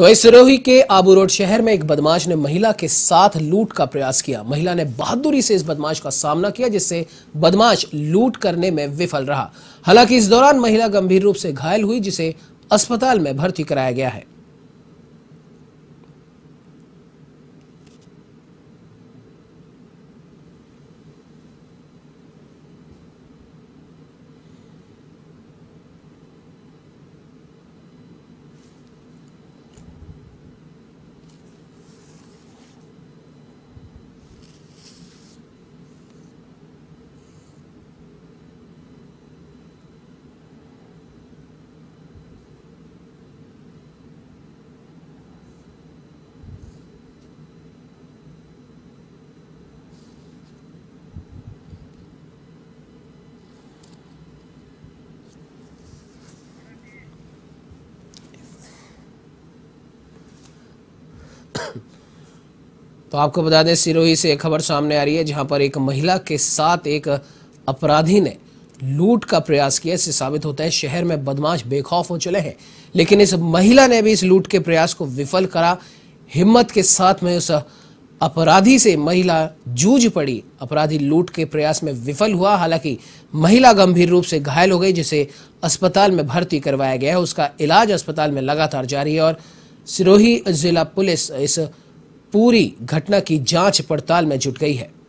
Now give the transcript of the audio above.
तो सिरोही के आबू रोड शहर में एक बदमाश ने महिला के साथ लूट का प्रयास किया महिला ने बहादुरी से इस बदमाश का सामना किया जिससे बदमाश लूट करने में विफल रहा हालांकि इस दौरान महिला गंभीर रूप से घायल हुई जिसे अस्पताल में भर्ती कराया गया है तो आपको बता दें सिरोही से एक खबर सामने आ रही है जहां पर एक महिला के साथ एक अपराधी ने लूट का प्रयास किया इससे साबित होता है शहर में बदमाश बेखौफ हो चले हैं लेकिन इस महिला ने भी इस लूट के प्रयास को विफल करा हिम्मत के साथ में उस अपराधी से महिला जूझ पड़ी अपराधी लूट के प्रयास में विफल हुआ हालांकि महिला गंभीर रूप से घायल हो गई जिसे अस्पताल में भर्ती करवाया गया है उसका इलाज अस्पताल में लगातार जारी है और सिरोही जिला पुलिस इस पूरी घटना की जांच पड़ताल में जुट गई है